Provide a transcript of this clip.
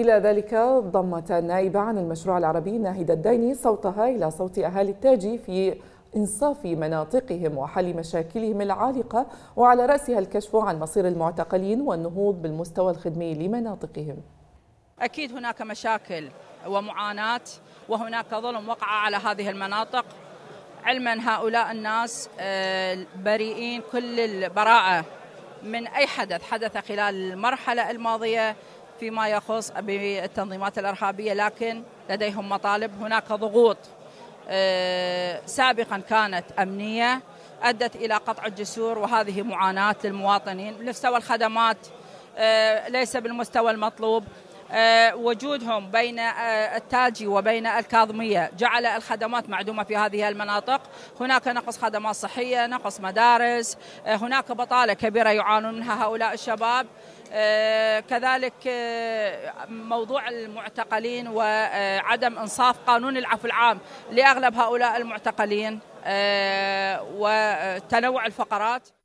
إلى ذلك ضمت النائبة عن المشروع العربي ناهدة الديني صوتها إلى صوت أهالي التاجي في انصاف مناطقهم وحل مشاكلهم العالقه وعلى راسها الكشف عن مصير المعتقلين والنهوض بالمستوى الخدمي لمناطقهم. اكيد هناك مشاكل ومعاناه وهناك ظلم وقع على هذه المناطق علما هؤلاء الناس آه، بريئين كل البراءه من اي حدث حدث خلال المرحله الماضيه فيما يخص بالتنظيمات الارهابيه لكن لديهم مطالب هناك ضغوط آه، سابقا كانت امنيه ادت الى قطع الجسور وهذه معاناه للمواطنين مستوى الخدمات آه، ليس بالمستوى المطلوب آه، وجودهم بين آه، التاجي وبين الكاظمية جعل الخدمات معدومة في هذه المناطق هناك نقص خدمات صحية نقص مدارس آه، هناك بطالة كبيرة يعانون منها هؤلاء الشباب كذلك موضوع المعتقلين وعدم انصاف قانون العفو العام لاغلب هؤلاء المعتقلين وتنوع الفقرات